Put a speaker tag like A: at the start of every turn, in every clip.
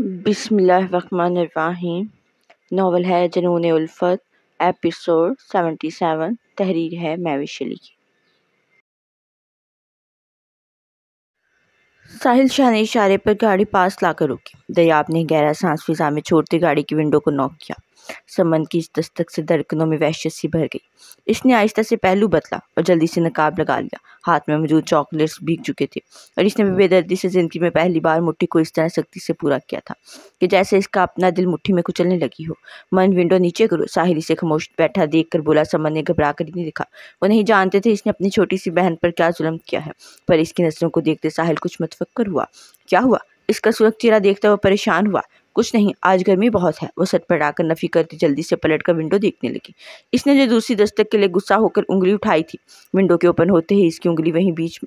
A: बिस्मिल्लाहिर्रहमानिर्रहीम नावल है जनून उल्फत एपिसोड सेवेंटी सेवन तहरीर है मैविश अली की साहिल शाह ने इशारे पर गाड़ी पास लाकर रोकी दयाब ने गहरा सांस फिजा में छोड़ते गाड़ी की विंडो को नॉक किया समन की इस दस्तक से धड़कनों में वहशत सी भर गई इसने आहिस्ता से पहलू बदला और जल्दी से नकाब लगा लिया हाथ में मौजूद चॉकलेट्स भीग चुके थे और इसने बेदर्दी से ज़िंदगी में पहली बार मुट्ठी को इस तरह सख्ती से पूरा किया था कि जैसे इसका अपना दिल मुट्ठी में कुचलने लगी हो मन विंडो नीचे करो साहिल इसे खामोश बैठा देख कर बोला समन ने घबरा कर नहीं दिखा वो नहीं जानते थे इसने अपनी छोटी सी बहन पर क्या जुलम किया है पर इसकी नज़रों को देखते साहिल कुछ मतफक्कर हुआ क्या हुआ इसका सुरख चेहरा देखता हुआ परेशान हुआ कुछ नहीं आज गर्मी बहुत है वो आकर नफ़ी करती जल्दी से पलट कर विंडो देखने लगी इसने जो दूसरी दस्तक के लिए गुस्सा होकर उंगली उठाई थी विंडो के ओपन होते ही इसकी उंगली वहीं बीच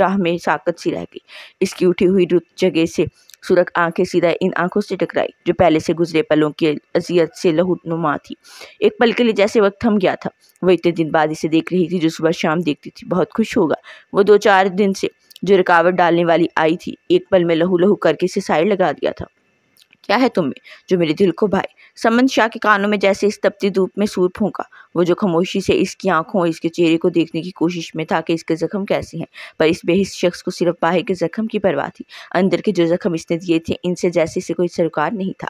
A: राह में साकत सी रह गई इसकी उठी हुई रुत जगह से सुरख आंखें सीधा इन आंखों से टकराई जो पहले से गुजरे पलों की अजियत से नुमा थी एक पल के लिए जैसे वक्त थम गया था वो इतने दिन बाद इसे देख रही थी जो सुबह शाम देखती थी बहुत खुश होगा वो दो चार दिन से जो रुकावट डालने वाली आई थी एक पल में लहू लहू करके इसे साइड लगा दिया था क्या है तुम में जो मेरे दिल को भाई समन शाह के कानों में जैसे इस तपती धूप में सूर फूका वो जो खामोशी से इसकी आंखों और इसके चेहरे को देखने की कोशिश में था कि इसके जख्म कैसे हैं पर इस बेहिस शख्स को सिर्फ बाहर के जख्म की परवाह थी अंदर के जो जख्म इसने दिए थे इनसे जैसे इसे कोई सरकार नहीं था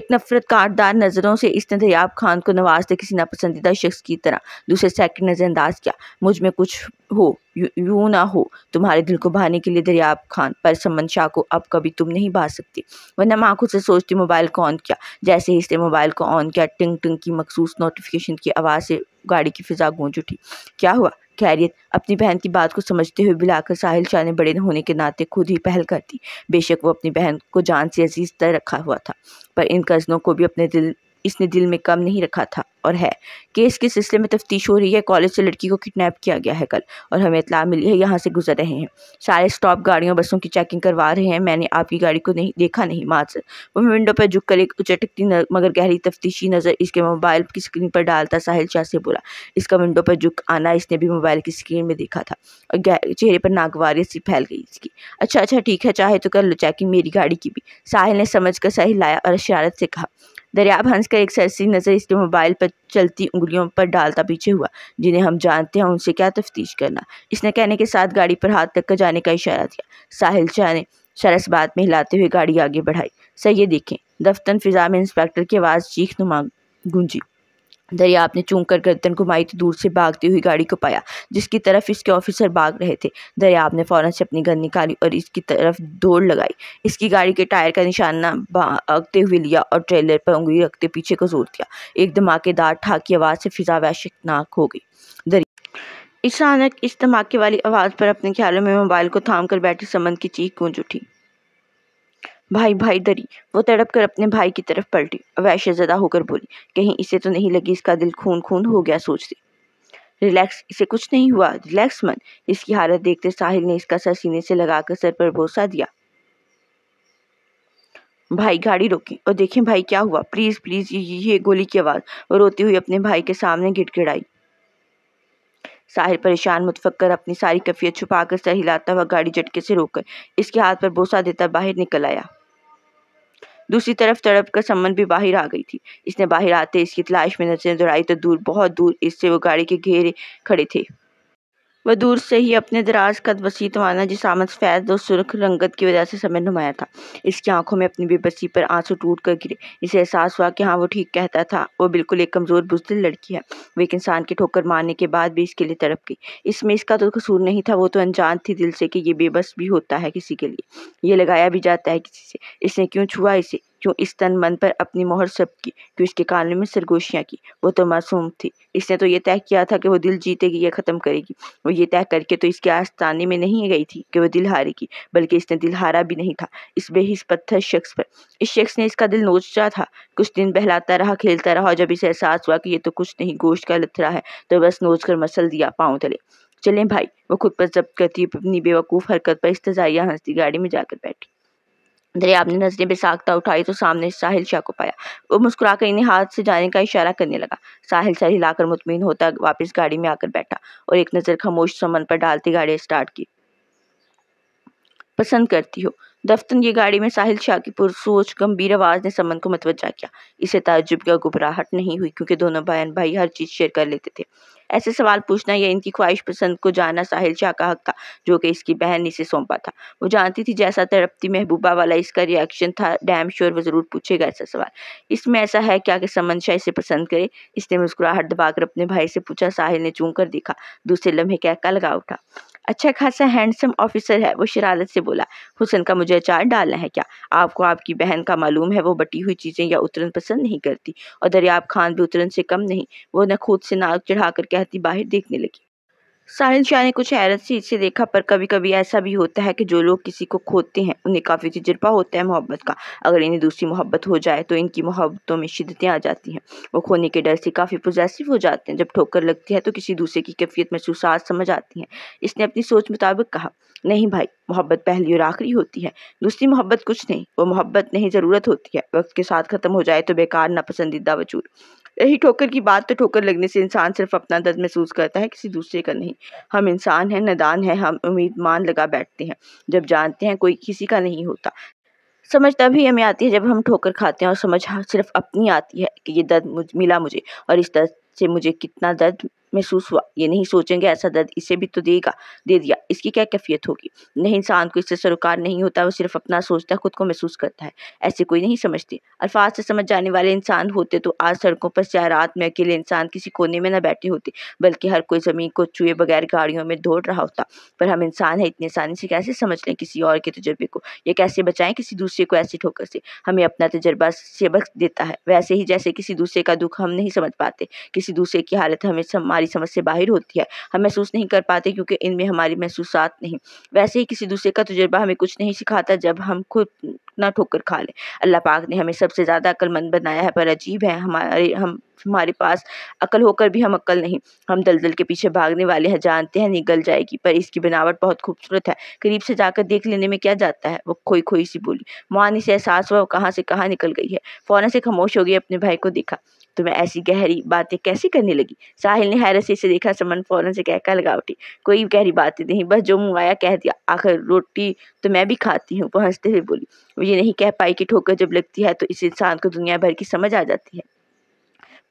A: एक नफरत कारदार नज़रों से इसने दयाब खान को नवाजते किसी नापसंदीदा शख्स की तरह दूसरे सेकंड नज़रअंदाज किया मुझ में कुछ हो यूं ना हो तुम्हारे दिल को भाने के लिए दरियाब खान पर समन शाह को अब कभी तुम नहीं भा सकती वरना माँ खुद से सोचती मोबाइल को ऑन किया जैसे ही इसने मोबाइल को ऑन किया टिंग टिंग की मखसूस नोटिफिकेशन की आवाज़ से गाड़ी की फिजा गूंज उठी क्या हुआ खैरियत अपनी बहन की बात को समझते हुए बुलाकर साहिल शाह ने बड़े होने के नाते खुद ही पहल कर दी बेशक वो अपनी बहन को जान से अजीज तय रखा हुआ था पर इन कज़नों को भी अपने दिल इसने दिल में कम नहीं रखा था और है केस के सिलसिले में तफ्तीश हो रही है कॉलेज से लड़की को किडनैप किया गया है कल और हमें इतला मिली है यहाँ से गुजर रहे हैं सारे स्टॉप गाड़ियों बसों की चेकिंग करवा रहे हैं मैंने आपकी गाड़ी को नहीं देखा नहीं माजर वो विंडो पर झुक कर एक उचटकती मगर गहरी तफ्तीशी नज़र इसके मोबाइल की स्क्रीन पर डालता साहिल शाह से बोला इसका विंडो पर झुक आना इसने भी मोबाइल की स्क्रीन में देखा था और चेहरे पर नागवारी सी फैल गई इसकी अच्छा अच्छा ठीक है चाहे तो कर लो चेकिंग मेरी गाड़ी की भी साहिल ने समझ कर सही लाया और शरारत से कहा दरियाब हंस का एक सरसी नज़र इसके मोबाइल पर चलती उंगलियों पर डालता पीछे हुआ जिन्हें हम जानते हैं उनसे क्या तफ्तीश करना इसने कहने के साथ गाड़ी पर हाथ तक जाने का इशारा दिया साहिल शाह ने सरस बात में हिलाते हुए गाड़ी आगे बढ़ाई सर ये देखें दफ्तर फिजा में इंस्पेक्टर की आवाज़ चीख नुमा गूंजी दरिया ने चूमकर कर गर्दन घुमाई तो दूर से भागती हुई गाड़ी को पाया जिसकी तरफ इसके ऑफिसर भाग रहे थे दरियाब ने फ़ौरन से अपनी गन निकाली और इसकी तरफ दौड़ लगाई इसकी गाड़ी के टायर का निशाना भागते हुए लिया और ट्रेलर पर उंगली रखते पीछे को जोर दिया एक धमाकेदार ठाक की आवाज़ से फिजा वैशनाक हो गई दरिया अचानक इस धमाके वाली आवाज़ पर अपने ख्यालों में मोबाइल को थाम कर बैठी समन की चीख गूंज उठी भाई भाई दरी वो तड़प कर अपने भाई की तरफ पलटी वैश्य जदा होकर बोली कहीं इसे तो नहीं लगी इसका दिल खून खून हो गया सोचती रिलैक्स इसे कुछ नहीं हुआ रिलैक्स मन इसकी हालत देखते साहिल ने इसका सर सीने से लगाकर सर पर भरोसा दिया भाई गाड़ी रोकी और देखें भाई क्या हुआ प्लीज़ प्लीज़ ये गोली की आवाज़ और रोती हुई अपने भाई के सामने गिड़गिड़ाई साहिल परेशान मुतफक्कर अपनी सारी कफियत छुपाकर सर हिलाता हुआ गाड़ी झटके से रोककर इसके हाथ पर बोसा देता बाहर निकल आया दूसरी तरफ तड़प का संबंध भी बाहर आ गई थी इसने बाहर आते इसकी तलाश में नजरें दौड़ाई तो दूर बहुत दूर इससे वो गाड़ी के घेरे खड़े थे वह दूर से ही अपने दराज कद वसी तोाना आमद सफ़ैद और सुरख रंगत की वजह से समय नुमाया था इसकी आंखों में अपनी बेबसी पर आंसू टूट कर गिरे इसे एहसास हुआ कि हाँ वो ठीक कहता था वो बिल्कुल एक कमज़ोर बुजदिल लड़की है वो एक इंसान की ठोकर मारने के बाद भी इसके लिए तड़प गई इसमें इसका तो कसूर नहीं था वो तो अनजान थी दिल से कि ये बेबस भी होता है किसी के लिए ये लगाया भी जाता है किसी से इसने क्यों छुआ इसे क्यों इस तन मन पर अपनी मोहर सब की क्यों इसके कानों में सरगोशियाँ की वो तो मासूम थी इसने तो ये तय किया था कि वो दिल जीतेगी या ख़त्म करेगी वो ये तय करके तो इसके आस्ताने में नहीं गई थी कि वो दिल हारेगी बल्कि इसने दिल हारा भी नहीं था इस बेहिस पत्थर शख्स पर इस शख्स ने इसका दिल नोचा था कुछ दिन बहलाता रहा खेलता रहा और जब इसे एहसास हुआ कि ये तो कुछ नहीं गोश्त का लथरा है तो बस नोच कर मसल दिया पाँव तले चलें भाई वो खुद पर जब्त करती अपनी बेवकूफ़ हरकत पर इस तजाइया हंसती गाड़ी में जाकर बैठी दरियाब ने नजरें बेसाखता उठाई तो सामने साहिल शाह को पाया वो मुस्कुराकर इन्हें हाथ से जाने का इशारा करने लगा साहिल शाह हिलाकर मुतमिन होता वापस गाड़ी में आकर बैठा और एक नज़र खामोश समन पर डालती गाड़ी स्टार्ट की पसंद करती हो दफ्तर की गाड़ी में साहिल शाह की पुरसोच गंभीर आवाज़ ने समन को मतवजा किया इसे ताजुब या घुबराहट नहीं हुई क्योंकि दोनों बहन भाई हर चीज़ शेयर कर लेते थे ऐसे सवाल पूछना या इनकी ख्वाहिश पसंद को जानना साहिल शाह का हक था जो कि इसकी बहन इसे सौंपा था वो जानती थी जैसा तड़पती महबूबा वाला इसका रिएक्शन था डैम श्योर वो ज़रूर पूछेगा ऐसा सवाल इसमें ऐसा है क्या कि समन शाह इसे पसंद करे इसने मुस्कुराहट दबाकर अपने भाई से पूछा साहिल ने चूं देखा दूसरे लम्हे कहका लगा उठा अच्छा खासा हैंडसम ऑफिसर है वो शरारत से बोला हुसन का मुझे अचार डालना है क्या आपको आपकी बहन का मालूम है वो बटी हुई चीज़ें या उतरन पसंद नहीं करती और दरियाब खान भी उतरन से कम नहीं वो न खुद से नाक चढ़ा कर कहती बाहर देखने लगी साहिल शाह ने कुछ हैरत सी इसे देखा पर कभी कभी ऐसा भी होता है कि जो लोग किसी को खोते हैं उन्हें काफ़ी तजर्बा होता है मोहब्बत का अगर इन्हें दूसरी मोहब्बत हो जाए तो इनकी मोहब्बतों में शिद्दतें आ जाती हैं वो खोने के डर से काफ़ी पोजेसिव हो जाते हैं जब ठोकर लगती है तो किसी दूसरे की कैफियत महसूस समझ आती है इसने अपनी सोच मुताबिक कहा नहीं भाई मोहब्बत पहली और आखिरी होती है दूसरी मोहब्बत कुछ नहीं वो मोहब्बत नहीं ज़रूरत होती है वक्त के साथ ख़त्म हो जाए तो बेकार नापसंदीदा वजूद रही ठोकर की बात तो ठोकर लगने से इंसान सिर्फ अपना दर्द महसूस करता है किसी दूसरे का नहीं हम इंसान हैं नदान हैं हम उम्मीद मान लगा बैठते हैं जब जानते हैं कोई किसी का नहीं होता समझ तभी हमें आती है जब हम ठोकर खाते हैं और समझ हाँ, सिर्फ अपनी आती है कि ये दर्द मिला मुझे और इस दर्द से मुझे कितना दर्द महसूस हुआ ये नहीं सोचेंगे ऐसा दर्द इसे भी तो देगा दे दिया इसकी क्या कैफियत होगी नहीं इंसान को इससे सरोकार नहीं होता वो सिर्फ अपना सोचता खुद को महसूस करता है ऐसे कोई नहीं समझते अल्फाज से समझ जाने वाले इंसान होते तो आज सड़कों पर शहरात में अकेले इंसान किसी कोने में न बैठे होते बल्कि हर कोई ज़मीन को छुए बगैर गाड़ियों में दौड़ रहा होता पर हम इंसान है इतनी आसानी से कैसे समझ लें किसी और के तजर्बे को या कैसे बचाएं किसी दूसरे को ऐसी ठोकर से हमें अपना तजर्बा सबक देता है वैसे ही जैसे किसी दूसरे का दुख हम नहीं समझ पाते किसी दूसरे की हालत हमें सम्मान हमारी समझ से बाहर होती है हम महसूस नहीं कर पाते क्योंकि इनमें हमारी महसूस नहीं वैसे ही किसी दूसरे का तजुर्बा हमें कुछ नहीं सिखाता जब हम खुद ना ठोकर खा लें अल्लाह पाक ने हमें सबसे ज़्यादा अक्लमंद बनाया है पर अजीब है हमारे हम हमारे पास अकल होकर भी हम अकल नहीं हम दलदल के पीछे भागने वाले हैं जानते हैं निकल जाएगी पर इसकी बनावट बहुत खूबसूरत है करीब से जाकर देख लेने में क्या जाता है वो खोई खोई सी बोली मोहानी से एहसास हुआ कहाँ से कहाँ निकल गई है फ़ौरन से खामोश हो गई अपने भाई को देखा तुम्हें तो ऐसी गहरी बातें कैसे करने लगी साहिल ने हैरत से इसे देखा समन फ़ौरन से कहकर लगा उठी कोई गहरी बातें नहीं बस जो मुँह कह दिया आखिर रोटी तो मैं भी खाती हूँ वो हंसते हुए बोली वो ये नहीं कह पाई कि ठोकर जब लगती है तो इस इंसान को दुनिया भर की समझ आ जाती है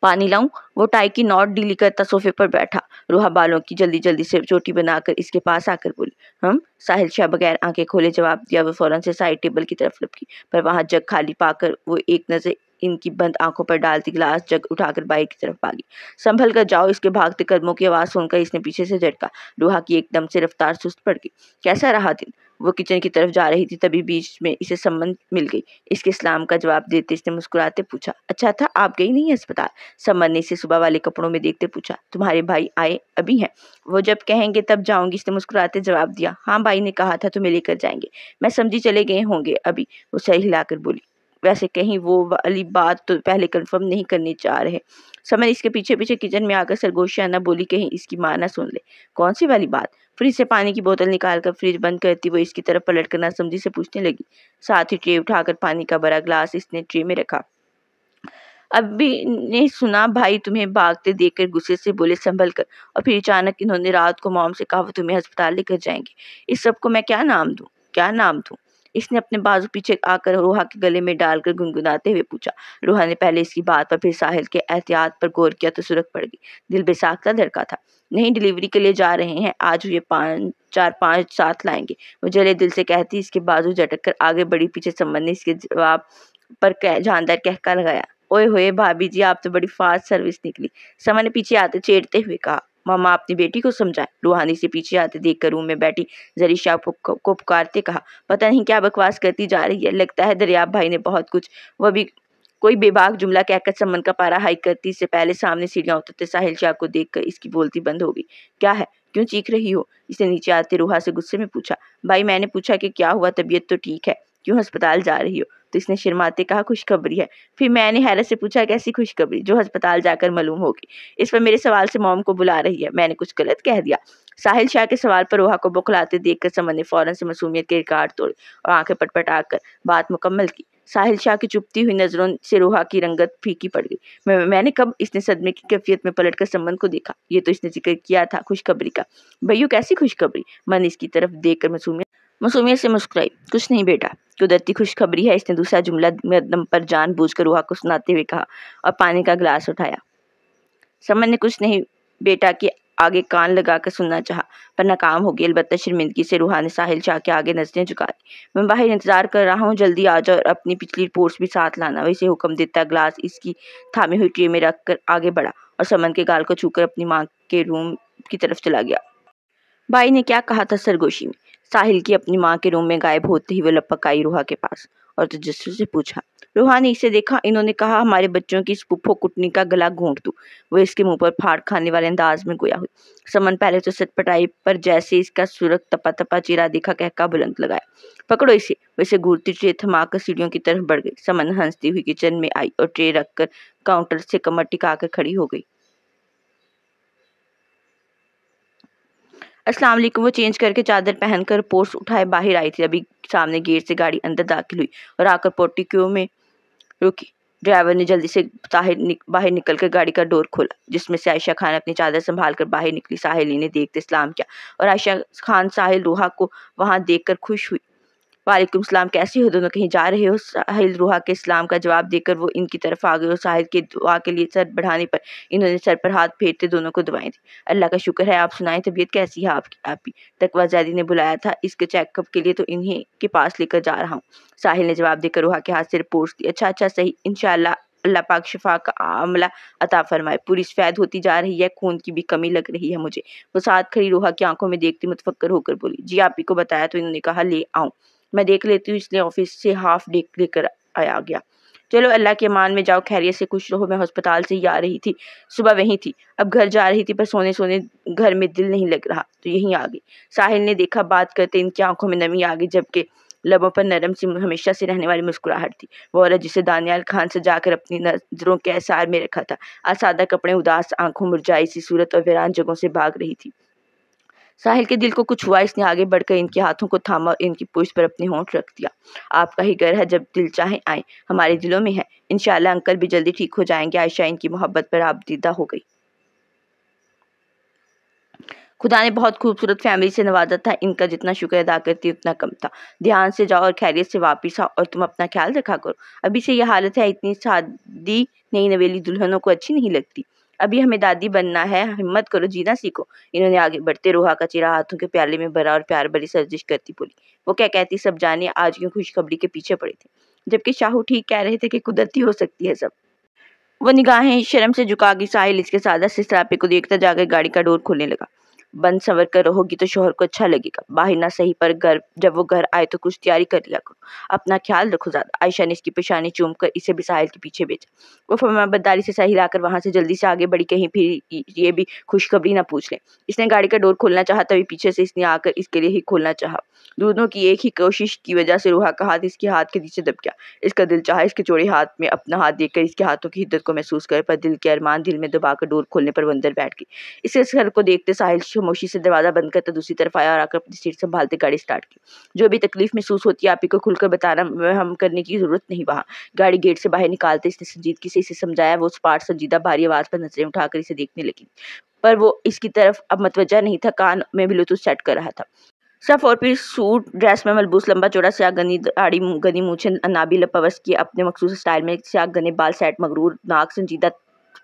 A: पानी लाऊं वो टाई की नॉट डीली करता सोफे पर बैठा रूहा बालों की जल्दी जल्दी से चोटी बनाकर इसके पास आकर बोली हम साहिल शाह बगैर आंखें खोले जवाब दिया वो फ़ौरन से साइड टेबल की तरफ लपकी पर वहां जग खाली पाकर वो एक नज़र इनकी बंद आंखों पर डालती गिलास जग उठाकर बाइक की तरफ भागी संभल कर जाओ इसके भागते कदमों की आवाज़ सुनकर इसने पीछे से झटका रूहा की एकदम से रफ्तार सुस्त पड़ गई कैसा रहा दिन वो किचन की तरफ जा रही थी तभी बीच में इसे संबंध मिल गई इसके इस्लाम का जवाब देते इसने मुस्कुराते पूछा अच्छा था आप गई नहीं अस्पताल संबंध ने इसे सुबह वाले कपड़ों में देखते पूछा तुम्हारे भाई आए अभी हैं वो जब कहेंगे तब जाऊंगी इसने मुस्कुराते जवाब दिया हाँ भाई ने कहा था तुम्हें लेकर जाएंगे मैं समझी चले गए होंगे अभी वो सही हिलाकर बोली वैसे कहीं वो वाली बात तो पहले कंफर्म नहीं करने चाह रहे समर इसके पीछे पीछे किचन में आकर सरगोशी आना बोली कहीं इसकी माँ ना सुन ले कौन सी वाली बात फ्रिज से पानी की बोतल निकाल कर फ्रिज बंद करती वो इसकी तरफ पलट कर समझी से पूछने लगी साथ ही ट्रे उठाकर पानी का बड़ा ग्लास इसने ट्रे में रखा अभी ने सुना भाई तुम्हें भागते देखकर गुस्से से बोले संभल कर और फिर अचानक इन्होंने रात को मॉम से कहा वो तुम्हें अस्पताल लेकर जाएंगे इस सब को मैं क्या नाम दूँ क्या नाम दूँ इसने अपने बाजू पीछे आकर रोहा के गले में डालकर गुनगुनाते हुए पूछा रोहा ने पहले इसकी बात पर फिर साहिल के एहतियात पर गौर किया तो सुरख पड़ गई दिल बेसाख्ता धड़का था नहीं डिलीवरी के लिए जा रहे हैं आज ये पाँच चार पाँच साथ लाएंगे वो जले दिल से कहती इसके बाजू झटक कर आगे बड़ी पीछे संबंध इसके जवाब पर कह जानदार कहका लगाया ओए होए भाभी जी आप तो बड़ी फास्ट सर्विस निकली समय ने पीछे आते चेड़ते हुए कहा मामा अपनी बेटी को समझाए रूहानी से पीछे आते कर रूम में बैठी जरी शाह को पुकारते कहा पता नहीं क्या बकवास करती जा रही है लगता है दरियाब भाई ने बहुत कुछ वह भी कोई बेबाक जुमला कहकर सम्मन का पारा हाइक करती इससे पहले सामने सीढ़ियाँ उतरते साहिल शाह को देखकर इसकी बोलती बंद हो गई क्या है क्यों चीख रही हो इसने नीचे आते रूहा से गुस्से में पूछा भाई मैंने पूछा कि क्या हुआ तबीयत तो ठीक है क्यों अस्पताल जा रही हो तो इसने शर्माते कहा खुशखबरी है फिर मैंने हैरत से पूछा कैसी खुशखबरी जो अस्पताल जाकर मालूम होगी इस पर मेरे सवाल से मोम को बुला रही है मैंने कुछ गलत कह दिया साहिल शाह के सवाल पर रोहा को बौखलाते देख कर ने फ़ौरन से मसूमियत के रिकार्ड तोड़े और आंखें पटपटा कर बात मुकम्मल की साहिल शाह की चुपती हुई नज़रों से रोहा की रंगत फीकी पड़ गई मैं, मैंने कब इसने सदमे की कैफियत में पलट कर संबंध को देखा ये तो इसने जिक्र किया था खुशखबरी का भैया कैसी खुशखबरी मन इसकी तरफ देख कर मसूमियत मसूमियत से मुस्कुराई कुछ नहीं बेटा कुदरती खुशखबरी है इसने दूसरा जुमला मदम पर जान बूझ कर रूहा को सुनाते हुए कहा और पानी का गिलास उठाया समन ने कुछ नहीं बेटा के आगे कान लगाकर सुनना चाहा पर नाकाम हो गई अलबत्त शर्मिंदगी से रूहा ने साहिल चाह के आगे नजरें झुका दी मैं बाहर इंतजार कर रहा हूँ जल्दी आ जाओ और अपनी पिछली रिपोर्ट्स भी साथ लाना वैसे हुक्म देता ग्लास इसकी थामी हुई ट्रे में रख कर आगे बढ़ा और समन के गाल को छूकर अपनी माँ के रूम की तरफ चला गया भाई ने क्या कहा था सरगोशी में साहिल की अपनी माँ के रूम में गायब होते ही वो लपक आई रूहा के पास और तेजस्वी से पूछा रूहा ने इसे देखा इन्होंने कहा हमारे बच्चों की इस पुप्पो कुटनी का गला घोंट दू वो इसके मुंह पर फाड़ खाने वाले अंदाज में गोया हुई समन पहले तो सटपटाई पर जैसे इसका सुरख तपा तपा चिरा देखा कहका बुलंद लगाया पकड़ो इसे वैसे घूरती ट्रे थमाकर सीढ़ियों की तरफ बढ़ गई समन हंसती हुई किचन में आई और ट्रे रखकर काउंटर से कमर टिकाकर खड़ी हो गई अस्सलाम वालेकुम वो चेंज करके चादर पहनकर पोर्स उठाए बाहर आई थी अभी सामने गेट से गाड़ी अंदर दाखिल हुई और आकर पोर्टिको में रुकी ड्राइवर ने जल्दी से साहिल निक, बाहर निकल कर गाड़ी का डोर खोला जिसमें से आयशा खान अपनी चादर संभाल कर बाहर निकली साहिल ने देखते सलाम किया और आयशा खान साहिल रूहा को वहां कर खुश हुई वालेकुम सलाम कैसे हो दोनों कहीं जा रहे हो साहिल रूहा के इस्लाम का जवाब देकर वो इनकी तरफ आ गए और साहिल के दुआ के लिए सर बढ़ाने पर इन्होंने सर पर हाथ फेरते दोनों को दवाएं दी अल्लाह का शुक्र है आप सुनाएं तबीयत कैसी है आपकी आपकी तकवा जैदी ने बुलाया था इसके चेकअप के लिए तो इन्हें के पास लेकर जा रहा हूँ साहिल ने जवाब देकर रूहा के हाथ से रिपोर्ट दी अच्छा अच्छा सही इनशाला अल्लाह पाक शफा का अमला अता फरमाए पूरी सफेद होती जा रही है खून की भी कमी लग रही है मुझे वो साथ खड़ी रूहा की आंखों में देखती मुतफक्कर होकर बोली जी आप ही को बताया तो इन्होंने कहा ले आऊँ मैं देख लेती हूँ इसलिए ऑफिस से हाफ डे लेकर आया गया चलो अल्लाह के मान में जाओ खैरियत से खुश रहो मैं हस्पताल से ही आ रही थी सुबह वहीं थी अब घर जा रही थी पर सोने सोने घर में दिल नहीं लग रहा तो यहीं आ गई साहिल ने देखा बात करते इनकी आंखों में नमी आ गई जबकि लबों पर नरम सी हमेशा से रहने वाली मुस्कुराहट थी वो औरत जिसे दानियाल खान से जाकर अपनी नजरों के एसार में रखा था असादा कपड़े उदास आंखों मुरझाई सी सूरत और वीरान जगहों से भाग रही थी साहिल के दिल को कुछ हुआ इसने आगे बढ़कर इनके हाथों को थामा इनकी पूछ पर अपने होंठ रख दिया आपका ही घर है जब दिल चाहे आए हमारे दिलों में है इनशाला अंकल भी जल्दी ठीक हो जाएंगे आयशा इनकी मोहब्बत पर आपदीदा हो गई खुदा ने बहुत खूबसूरत फैमिली से नवाजा था इनका जितना शुक्र अदा करती उतना कम था ध्यान से जाओ और खैरियत से वापस आओ और तुम अपना ख्याल रखा करो अभी से यह हालत है इतनी शादी नई नवेली दुल्हनों को अच्छी नहीं लगती अभी हमें दादी बनना है हिम्मत करो जीना सीखो इन्होंने आगे बढ़ते रोहा का चेहरा हाथों के प्याले में भरा और प्यार भरी सर्जिश करती बोली वो क्या कहती सब जाने आज क्यों खुशखबरी के पीछे पड़े थे जबकि शाहू ठीक कह रहे थे कि कुदरती हो सकती है सब वो निगाहें शर्म से झुका गई साहिल इसके सादा सिसरापे को देखता जाकर गाड़ी का डोर खोलने लगा बन संवर कर रहोगी तो शोहर को अच्छा लगेगा बाहर ना सही पर घर जब वो घर आए तो कुछ तैयारी कर लिया करो अपना ख्याल रखो ज़्यादा आयशा ने इसकी पेशानी चूम कर इसे भी साहिल के पीछे भेजा वो फरमाबदारी से साहिल आकर वहां से जल्दी से आगे बढ़ी कहीं फिर ये भी खुशखबरी ना पूछ लें इसने गाड़ी का डोर खोलना चाह तभी पीछे से इसने आकर इसके लिए ही खोलना चाह दोनों की एक ही कोशिश की वजह से रूहा का हाथ इसके हाथ के नीचे दब गया इसका दिल चाह इसके चौड़े हाथ में अपना हाथ देखकर इसके हाथों की हिद्दत को महसूस कर पर दिल के अरमान दिल में दबाकर डोर खोलने पर बंदर बैठ गई इसे इस घर को देखते साहिल खामोशी से दरवाज़ा बंद करता तो दूसरी तरफ आया और आकर अपनी सीट संभालते गाड़ी स्टार्ट की जो भी तकलीफ महसूस होती है आप ही को खुलकर बताना हम करने की ज़रूरत नहीं वहाँ गाड़ी गेट से बाहर निकालते इसने संजीदगी से इसे समझाया वो स्पार्ट संजीदा भारी आवाज़ पर नजरें उठाकर इसे देखने लगी पर वो इसकी तरफ अब मतवजा नहीं था कान में भी ब्लूटूथ सेट कर रहा था सफ और पीस सूट ड्रेस में मलबूस लंबा चौड़ा स्याह गनी आड़ी गनी मूछे नाबी लपवस की अपने मखसूस स्टाइल में स्याह गने बाल सेट मगरूर नाक संजीदा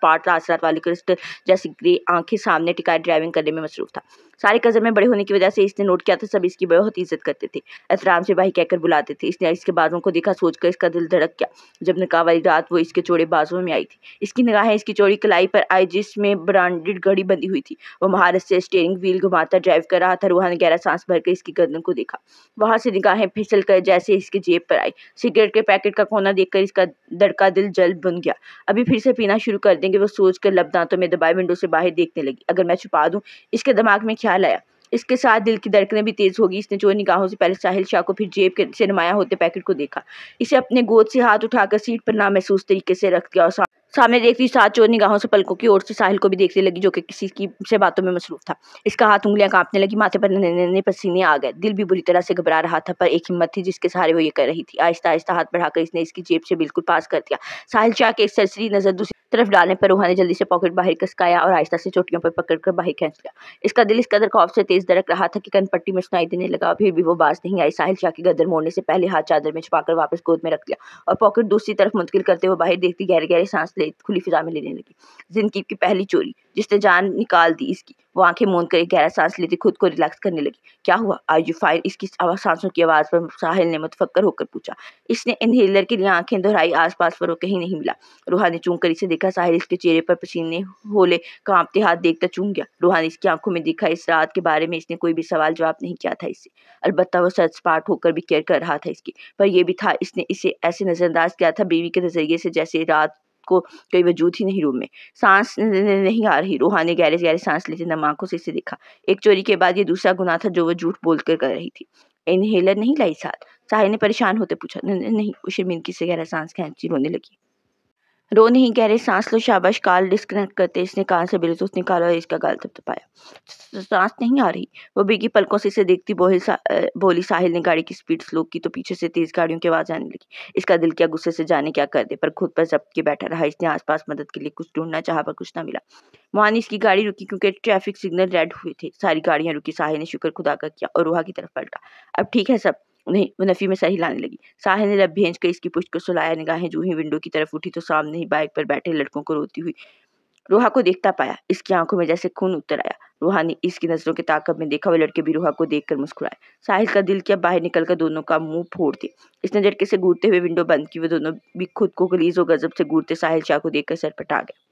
A: पार्ट रात रात वाली क्रिस्ट जैसी आंखें सामने टिकाए ड्राइविंग करने में मसरूफ था सारे कज़न में बड़े होने की वजह से इसने नोट किया था सब इसकी बहुत इज्जत करते थे एहतराम से भाई कहकर बुलाते थे इसने इसके बाजों को देखा सोचकर इसका दिल धड़क गया जब निकाह वाली रात वो इसके चौड़े बाजुओं में आई थी इसकी निगाहें इसकी चौड़ी कलाई पर आई जिसमें ब्रांडेड घड़ी बंधी हुई थी वो महारत से स्टेयरिंग व्हील घुमाता ड्राइव कर रहा था रूहा ने गहरा सांस भरकर इसकी गर्दन को देखा वहां से निगाहें फिसल कर जैसे इसके जेब पर आई सिगरेट के पैकेट का कोना देखकर इसका धड़का दिल जल बन गया अभी फिर से पीना शुरू कर देंगे वो सोचकर लब दांतों में दबाए विंडो से बाहर देखने लगी अगर मैं छुपा दूं इसके दिमाग में ख्याल आया इसके साथ दिल की धड़कने भी तेज़ होगी इसने चोर निगाहों से पहले साहिल शाह को फिर जेब के से नमाया होते पैकेट को देखा इसे अपने गोद से हाथ उठाकर सीट पर ना महसूस तरीके से रख दिया और सामने देखती सात चोर निगाहों से पलकों की ओर से साहिल को भी देखने लगी जो कि किसी की से बातों में मसरूफ था इसका हाथ उंगलियां कांपने लगी माथे पर नन्हे पसीने आ गए दिल भी बुरी तरह से घबरा रहा था पर एक हिम्मत थी जिसके सहारे वो ये कर रही थी आहिस्ता आहिस्ता हाथ बढ़ाकर इसने इसकी जेब से बिल्कुल पास कर दिया साहिल चाह के एक सरसरी नजर दूसरी तरफ डालने पर रूहा ने जल्दी से पॉकेट बाहर कसकाया और आहिस्ता से चोटियों पर पकड़कर बाहर खींच लिया इसका दिल इस कदर खौफ से तेज दरक रहा था कि कनपट्टी में सुनाई देने लगा फिर भी वो बाज नहीं आई साहिल चाह की गदर मोड़ने से पहले हाथ चादर में छुपाकर वापस गोद में रख लिया और पॉकेट दूसरी तरफ मुंतकिल करते हुए बाहर देखती गहरे गहरे सांस ले ले खुली फिजा में लेने लगी जिंदगी की पहली चोरी जिसने जान निकाल दी इसकी वो आंखें मूंद कर गहरा सांस लेती खुद को रिलैक्स करने लगी क्या हुआ आर यू फाइन इसकी सांसों की आवाज़ पर साहिल ने मुतफक्कर होकर पूछा इसने इनहेलर के लिए आंखें दोहराई आसपास पर वो कहीं नहीं मिला रूहा ने चूंक कर इसे देखा साहिल इसके चेहरे पर पसीने होले कांपते हाथ देखता चूंक गया रूहा ने इसकी आंखों में देखा इस रात के बारे में इसने कोई भी सवाल जवाब नहीं किया था इससे अलबत् वो सचपाट होकर भी केयर कर रहा था इसकी पर यह भी था इसने इसे ऐसे नज़रअंदाज किया था बीवी के नज़रिए से जैसे रात को कोई वजूद ही नहीं रूम में सांस नहीं आ रही ने गहरे गहरे सांस लेते नम आंखों से इसे देखा एक चोरी के बाद ये दूसरा गुना था जो वो झूठ बोल कर कर रही थी इनहेलर नहीं लाई साथ साहिल ने परेशान होते पूछा नहीं वो की से गहरा सांस खींची रोने लगी रो नहीं कह रहे सांस लो शाबाश काल डिस्कनेक्ट करते इसने कान से ब्लूटूथ निकाला और इसका गाल थपथपाया सांस नहीं आ रही वो बिगी पलकों से इसे देखती बोली सा, बोली साहिल ने गाड़ी की स्पीड स्लो की तो पीछे से तेज गाड़ियों की आवाज़ आने लगी इसका दिल क्या गुस्से से जाने क्या कर दे पर खुद पर जब के बैठा रहा इसने आसपास मदद के लिए कुछ ढूंढना चाह पर कुछ ना मिला ने इसकी गाड़ी रुकी क्योंकि ट्रैफिक सिग्नल रेड हुए थे सारी गाड़ियां रुकी साहिल ने शुक्र खुदा का किया और रूहा की तरफ पलटा अब ठीक है सब नहीं वो नफ़ी में सही लाने लगी साहिल ने लब भेज कर इसकी पुष्ट को सुलाया निगाहें ही विंडो की तरफ उठी तो सामने ही बाइक पर बैठे लड़कों को रोती हुई रोहा को देखता पाया इसकी आंखों में जैसे खून उतर आया रोहा ने इसकी नज़रों के ताकत में देखा हुए लड़के भी रोहा को देख कर मुस्कुराए साहिल का दिल किया बाहर निकलकर दोनों का मुंह फोड़ दिया इसने झटके से घूरते हुए विंडो बंद की वे दोनों भी खुद को गलीज और गजब से घूरते साहिल शाह को देखकर सर पटा गए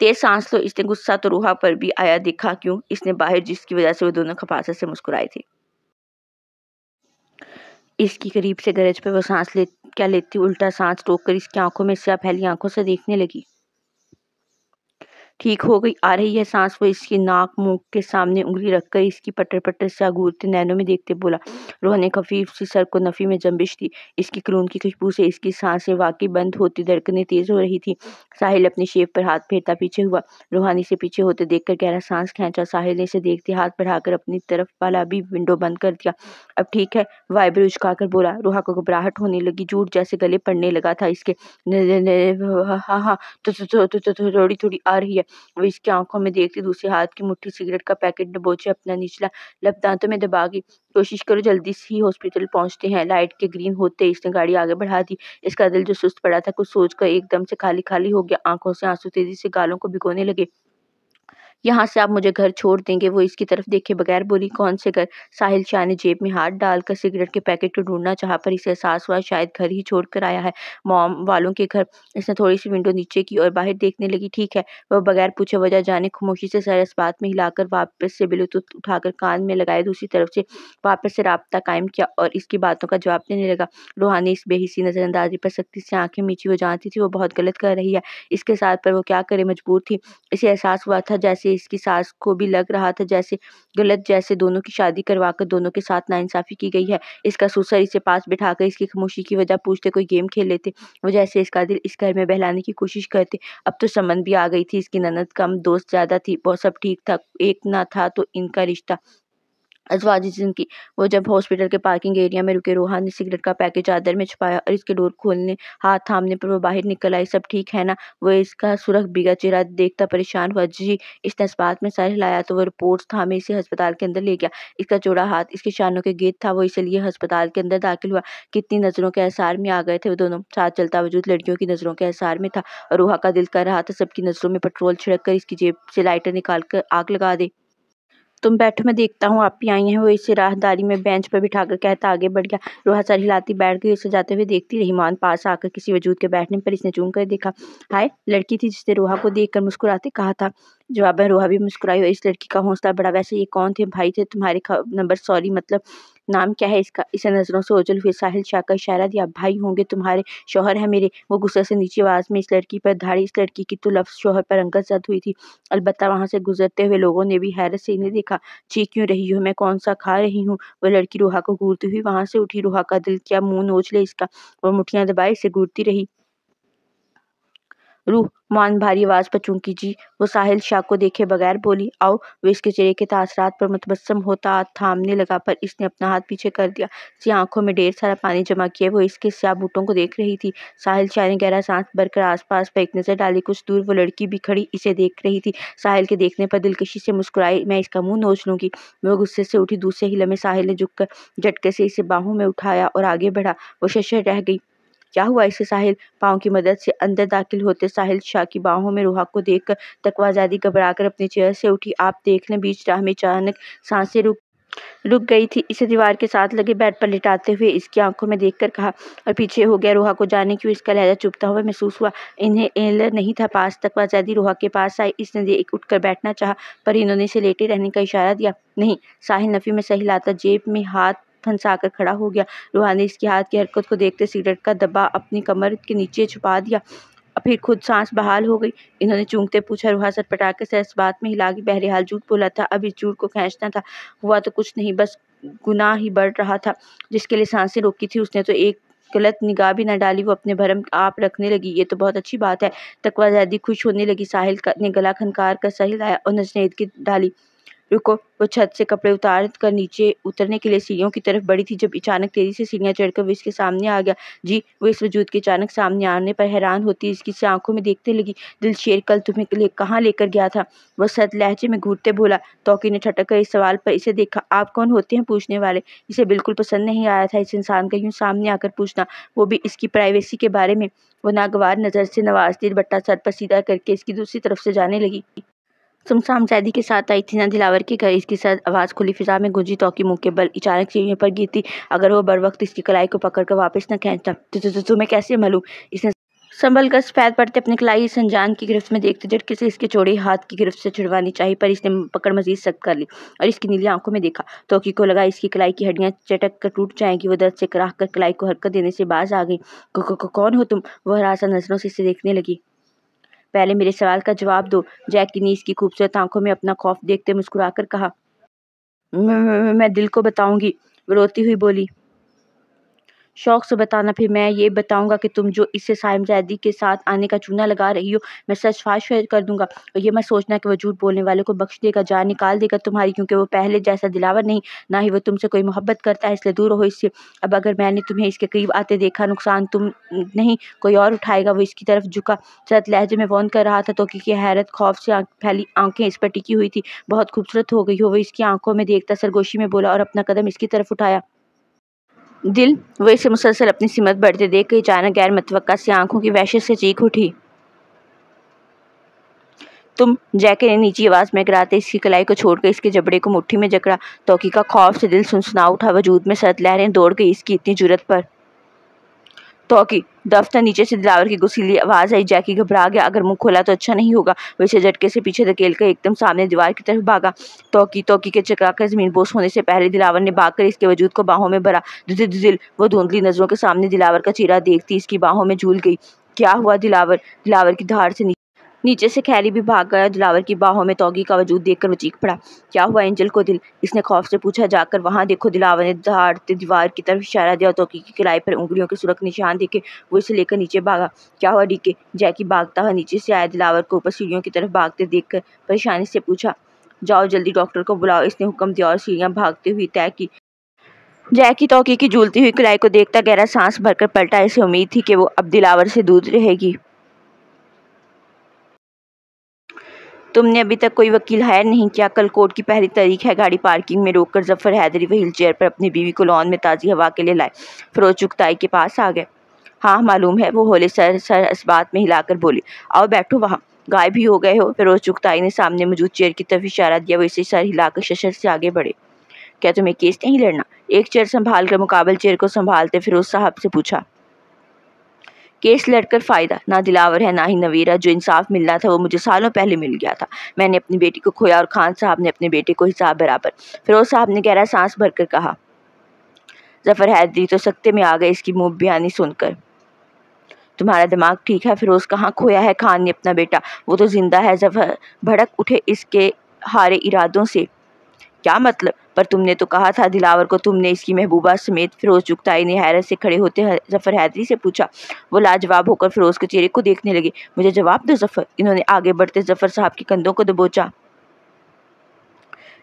A: तेज सांस लो इसने गुस्सा तो रोहा पर भी आया देखा क्यों इसने बाहर जिसकी वजह से वे दोनों खफासत से मुस्कुराए थे इसकी करीब से गरज पर वह साँस ले क्या लेती उल्टा साँस रोककर इसकी आँखों में स्या फैली आँखों से देखने लगी ठीक हो गई आ रही है सांस वो इसकी नाक मुंह के सामने उंगली रखकर इसकी पटर पटर से आगूरते नैनों में देखते बोला रोहन ने खफीफ सी सर को नफ़ी में जम्बिश थी इसकी क्रून की खुशबू से इसकी सांसें वाकई बंद होती धड़कने तेज़ हो रही थी साहिल अपने शेप पर हाथ फेरता पीछे हुआ रोहानी से पीछे होते देखकर गहरा सांस खींचा साहिल ने इसे देखते हाथ बढ़ाकर अपनी तरफ वाला भी विंडो बंद कर दिया अब ठीक है वाइब्र उचकाकर बोला रूहा को घबराहट होने लगी झूठ जैसे गले पड़ने लगा था इसके हाँ हाँ, हाँ हाँ तो, तो, तो, तो थोड़ी थोड़ी आ रही है वो इसकी आंखों में देखती दूसरे हाथ की मुट्ठी सिगरेट का पैकेट डबोचे अपना निचला लब दांतों में दबा गई कोशिश करो जल्दी से ही हॉस्पिटल पहुंचते हैं लाइट के ग्रीन होते इसने गाड़ी आगे बढ़ा दी इसका दिल जो सुस्त पड़ा था कुछ सोचकर एकदम से खाली खाली हो गया आंखों से आंसू तेजी से गालों को भिगोने लगे यहाँ से आप मुझे घर छोड़ देंगे वो इसकी तरफ देखे बगैर बोली कौन से घर साहिल शाह ने जेब में हाथ डालकर सिगरेट के पैकेट को ढूंढना चाहा पर इसे एहसास हुआ शायद घर ही छोड़ कर आया है मॉम वालों के घर इसने थोड़ी सी विंडो नीचे की और बाहर देखने लगी ठीक है वह बगैर पूछे वजह जाने खामोशी से सर इस बात में हिलाकर वापस से ब्लूटूथ उठाकर कान में लगाए दूसरी तरफ से वापस से रबता कायम किया और इसकी बातों का जवाब देने लगा रूहानी इस बेहिसी नज़रअंदाजी पर सख्ती से आंखें मीची वो जानती थी वो बहुत गलत कर रही है इसके साथ पर वो क्या करे मजबूर थी इसे एहसास हुआ था जैसे इसकी सास को भी लग रहा था जैसे गलत जैसे दोनों की शादी करवाकर दोनों के साथ नाइंसाफ़ी की गई है इसका सुसर इसे पास कर इसकी खामोशी की वजह पूछते कोई गेम खेल लेते वो जैसे इसका दिल इस घर में बहलाने की कोशिश करते अब तो समन भी आ गई थी इसकी ननद कम दोस्त ज़्यादा थी बहुत सब ठीक था एक ना था तो इनका रिश्ता सिंह की वो जब हॉस्पिटल के पार्किंग एरिया में रुके रोहान ने सिगरेट का पैकेट चादर में छुपाया और इसके डोर खोलने हाथ थामने पर वो बाहर निकल आई सब ठीक है ना वो इसका सुरख बिगा चेहरा देखता परेशान हुआ जी इस तस्बात में सर हिलाया तो वो रिपोर्ट थामे इसे अस्पताल के अंदर ले गया इसका चौड़ा हाथ इसके शानों के गेद था वो इसलिए अस्पताल के अंदर दाखिल हुआ कितनी नज़रों के आसार में आ गए थे वो दोनों साथ चलता वजूद लड़कियों की नज़रों के आसार में था रोहा का दिल कर रहा था सबकी नज़रों में पेट्रोल छिड़क कर इसकी जेब से लाइटर निकाल कर आग लगा दे तुम बैठो मैं देखता हूँ आप भी आई हैं वो इसे राहदारी में बेंच पर बिठाकर कहता आगे बढ़ गया रोहा सर हिलाती बैठ गई उसे जाते हुए देखती रही मान पास आकर किसी वजूद के बैठने पर इसने चूम कर देखा हाय लड़की थी जिसने रोहा को देख मुस्कुराते कहा था जवाब में रोहा भी मुस्कुराई और इस लड़की का हौसला बड़ा वैसे ये कौन थे भाई थे तुम्हारे नंबर सॉरी मतलब नाम क्या है इसका इसे नज़रों से ओझल हुए साहिल शाह का इशारा दिया भाई होंगे तुम्हारे शोहर है मेरे वो गुस्से से नीचे आवाज़ में इस लड़की पर धाड़ी इस लड़की की तो लफ्ज़ शोहर पर अंगत जद हुई थी अलबत् वहां से गुजरते हुए लोगों ने भी हैरत से इन्हें देखा ची क्यों रही हो मैं कौन सा खा रही हूँ वह लड़की रूहा को घूरती हुई वहां से उठी रूहा का दिल क्या मुंह नोच ले इसका वो मुठियां दबाए इसे घूरती रही रूह मान भारी आवाज़ पर चूंकी जी वो साहिल शाह को देखे बगैर बोली आओ वो इसके चेहरे के तासरात पर मुतबस्म होता थामने लगा पर इसने अपना हाथ पीछे कर दिया जी आंखों में ढेर सारा पानी जमा किया वो इसके स्याह बूटों को देख रही थी साहिल शाह ने गहरा सांस भरकर आसपास पर एक नज़र डाली कुछ दूर वो लड़की भी खड़ी इसे देख रही थी साहिल के देखने पर दिलकशी से मुस्कुराई मैं इसका मुँह नोच लूँगी वो गुस्से से उठी दूसरे ही लम्हे साहिल ने झुककर झटके से इसे बाहों में उठाया और आगे बढ़ा वो शशर रह गई क्या हुआ इसे साहिल पाँव की मदद से अंदर दाखिल होते साहिल शाह की बाहों में रोहा को देख देखकर तकवाजादी घबराकर अपने चेयर से उठी आप देख लें बीच राह में अचानक सांसें रुक रुक गई थी इसे दीवार के साथ लगे बेड पर लिटाते हुए इसकी आंखों में देखकर कहा और पीछे हो गया रोहा को जाने क्यों इसका लहजा चुपता हुआ महसूस हुआ इन्हें एलर नहीं था पास तक आजादी रोहा के पास आई इसने एक उठकर बैठना चाहा पर इन्होंने इसे लेटे रहने का इशारा दिया नहीं साहिल नफी में सही लाता जेब में हाथ फंसा कर खड़ा हो गया रूहानी इसके हाथ की हरकत को देखते सिगरेट का डब्बा अपनी कमर के नीचे छुपा दिया फिर खुद सांस बहाल हो गई इन्होंने चूंकते पूछा रूहा सर पटाखे से इस बात में हिला गई बहरहाल झूठ बोला था अब इस झूठ को खींचना था हुआ तो कुछ नहीं बस गुनाह ही बढ़ रहा था जिसके लिए सांसें रोकी थी उसने तो एक गलत निगाह भी न डाली वो अपने भरम आप रखने लगी ये तो बहुत अच्छी बात है तकवा जैदी खुश होने लगी साहिल ने गला खनकार कर सहिल आया और नजनेद की डाली रुको वो छत से कपड़े उतार कर नीचे उतरने के लिए सीढ़ियों की तरफ बड़ी थी जब अचानक तेजी से सीढ़ियाँ चढ़कर वो इसके सामने आ गया जी वो इस वजूद के अचानक सामने आने पर हैरान होती इसकी से आंखों में देखते लगी दिल शेर कल तुम्हें ले, कहाँ लेकर गया था वह सत लहजे में घूरते बोला तोकी ने ठटक कर इस सवाल पर इसे देखा आप कौन होते हैं पूछने वाले इसे बिल्कुल पसंद नहीं आया था इस इंसान का यूँ सामने आकर पूछना वो भी इसकी प्राइवेसी के बारे में वो नागवार नज़र से नवाज दिल बट्टा सर पर सीधा करके इसकी दूसरी तरफ से जाने लगी सुमसान सैदी के साथ आई थी ना दिलावर के घर इसके साथ आवाज़ खुली फिजा में गुंजी तो की मुँह के बल अचानक सीढ़ियों पर गिरती अगर वो बर वक्त इसकी कलाई को पकड़ कर वापस न खेचता तो- तो- तो तुम्हें कैसे मलूँ इसने संभल कर सफेद पड़ते अपने कलाई संजान की गिरफ्त में देखते झटके से इसके चौड़े हाथ की गिरफ्त से छुड़वानी चाहिए पर इसने पकड़ मजीद सख्त कर ली और इसकी नीली आंखों में देखा तोकी को लगा इसकी कलाई की हड्डियां चटक कर टूट जाएंगी वो दर्द से कराह कर कलाई को हरकत देने से बाज आ गई कौन हो तुम वह हरासा नजरों से इसे देखने लगी पहले मेरे सवाल का जवाब दो जैक की नीस की खूबसूरत आंखों में अपना खौफ देखते मुस्कुराकर कहा मैं दिल को बताऊंगी रोती हुई बोली शौक़ से बताना फिर मैं ये बताऊँगा कि तुम जो इससे साइमजादी के साथ आने का चूना लगा रही हो मैं सच फाश कर दूंगा और ये मैं सोचना कि वह झूठ बोलने वाले को बख्श देगा जान निकाल देगा तुम्हारी क्योंकि वो पहले जैसा दिलावर नहीं ना ही वो तुमसे कोई मोहब्बत करता है इसलिए दूर हो इससे अब अगर मैंने तुम्हें इसके करीब आते देखा नुकसान तुम नहीं कोई और उठाएगा वो इसकी तरफ झुका सत लहजे में वौन कर रहा था तो क्योंकि हैरत खौफ से आँख फैली आंखें इस पर टिकी हुई थी बहुत खूबसूरत हो गई हो वो इसकी आंखों में देखता सरगोशी में बोला और अपना कदम इसकी तरफ उठाया दिल इसे मुसलसल अपनी सिमत बढ़ते देख के अचानक गैर मतवक से आंखों की वहशत से चीख उठी तुम जैके ने नीची आवाज़ में कराते इसकी कलाई को छोड़कर इसके जबड़े को मुट्ठी में जकड़ा तोकी का खौफ से दिल सुनसुना उठा वजूद में सरत लहरें दौड़ गई इसकी इतनी जुरत पर तोकी दफ्तर नीचे से दिलावर की ली आवाज़ आई जैकी घबरा गया अगर मुंह खोला तो अच्छा नहीं होगा वैसे झटके से पीछे धकेल कर एकदम सामने दीवार की तरफ भागा तोकी तो के चकराकर जमीन बोस होने से पहले दिलावर ने भागकर इसके वजूद को बाहों में भरा दिल दिल वो धुंधली नज़रों के सामने दिलावर का चेहरा देखती इसकी बाहों में झूल गई क्या हुआ दिलावर दिलावर की धार से नीचे से खैरी भी भाग गया दिलावर की बाहों में तोगी का वजूद देखकर वो चीख पड़ा क्या हुआ एंजल को दिल इसने खौफ से पूछा जाकर वहाँ देखो दिलावर ने दहाड़ते दीवार की तरफ इशारा दिया तोगी की किराई पर उंगलियों के सुरख निशान देखे वो इसे लेकर नीचे भागा क्या हुआ डीके जैकी भागता हुआ नीचे से आया दिलावर को ऊपर सीढ़ियों की तरफ भागते देखकर परेशानी से पूछा जाओ जल्दी डॉक्टर को बुलाओ इसने हुक्म दिया और सीढ़ियाँ भागते हुई तय की जैकी तोकी की झूलती हुई किलाई को देखता गहरा सांस भरकर पलटा इसे उम्मीद थी कि वो अब दिलावर से दूर रहेगी तुमने अभी तक कोई वकील हायर नहीं किया कल कोर्ट की पहली तारीख है गाड़ी पार्किंग में रोककर जफर हैदरी व्हील चेयर पर अपनी बीवी को लॉन में ताज़ी हवा के लिए लाए फरोज चुगताई के पास आ गए हाँ मालूम है वो होले सर सर इस बात में हिलाकर बोली आओ बैठो वहाँ गाय भी हो गए हो फिरोज चुगताई ने सामने मौजूद चेयर की तरफ इशारा दिया वो इसे सर हिलाकर शशर से आगे बढ़े क्या तुम्हें केस नहीं लड़ना एक चेयर संभाल कर मुकाबल चेयर को संभालते फिरोज साहब से पूछा केस लड़कर फ़ायदा ना दिलावर है ना ही नवीरा जो इंसाफ मिलना था वो मुझे सालों पहले मिल गया था मैंने अपनी बेटी को खोया और खान साहब ने अपने बेटे को हिसाब बराबर फिरोज साहब ने गहरा सांस भरकर कहा जफर हैदरी तो सकते में आ गए इसकी मुँह बयानी सुनकर तुम्हारा दिमाग ठीक है फिरोज़ कहाँ खोया है खान ने अपना बेटा वो तो ज़िंदा है जफर भड़क उठे इसके हारे इरादों से क्या मतलब पर तुमने तो कहा था दिलावर को तुमने इसकी महबूबा समेत फिरोज जुगताई ने हैरत से खड़े होते जफर हैदरी से पूछा वो लाजवाब होकर फिरोज के चेहरे को देखने लगे मुझे जवाब दो जफर इन्होंने आगे बढ़ते जफर साहब के कंधों को दबोचा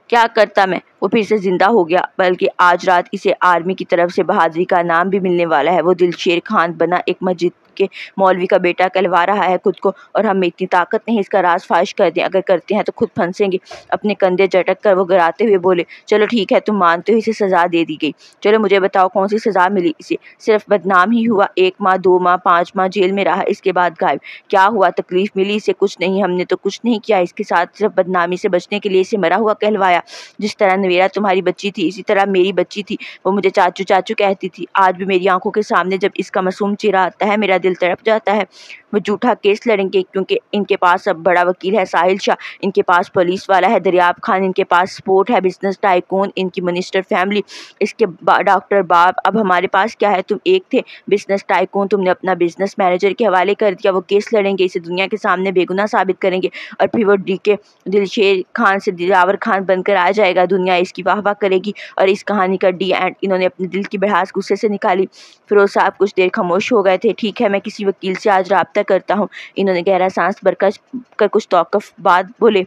A: क्या करता मैं वो फिर से ज़िंदा हो गया बल्कि आज रात इसे आर्मी की तरफ से बहादुरी का नाम भी मिलने वाला है वो दिलशेर खान बना एक मस्जिद के मौलवी का बेटा कहलवा रहा है खुद को और हमें इतनी ताकत नहीं इसका राज फाश कर दें अगर करते हैं तो खुद फंसेंगे अपने कंधे झटक कर वो गराते हुए बोले चलो ठीक है तुम मानते हो इसे सज़ा दे दी गई चलो मुझे बताओ कौन सी सज़ा मिली इसे सिर्फ बदनाम ही हुआ एक माह दो माह पाँच माह जेल में रहा इसके बाद गायब क्या हुआ तकलीफ़ मिली इसे कुछ नहीं हमने तो कुछ नहीं किया इसके साथ सिर्फ बदनामी से बचने के लिए इसे मरा हुआ कहलवाया जिस तरह नवेरा तुम्हारी बच्ची थी इसी तरह मेरी बच्ची थी वो मुझे चाचू चाचू कहती थी आज भी मेरी आंखों के सामने जब इसका मासूम चेहरा आता है मेरा दिल वकील तरफ जाता है वो जूठा केस लड़ेंगे क्योंकि इनके पास अब बड़ा वकील है साहिल शाह इनके पास पुलिस वाला है दरियाब खान इनके पास स्पोर्ट है बिजनेस टाइकून इनकी मिनिस्टर फैमिली इसके डॉक्टर बाब अब हमारे पास क्या है तुम एक थे बिजनेस टाइकून तुमने अपना बिजनेस मैनेजर के हवाले कर दिया वो केस लड़ेंगे इसे दुनिया के सामने बेगुना साबित करेंगे और फिर वो डी के दिलशेर खान से दिलावर खान बनकर आ जाएगा दुनिया इसकी वाह वाह करेगी और इस कहानी का डी एंड इन्होंने अपने दिल की बढ़ास गुस्से से निकाली फिरोज साहब कुछ देर खामोश हो गए थे ठीक है मैं मैं किसी वकील से आज रबता करता हूँ इन्होंने गहरा सांस बरकश कर कुछ तोकफ बाद बोले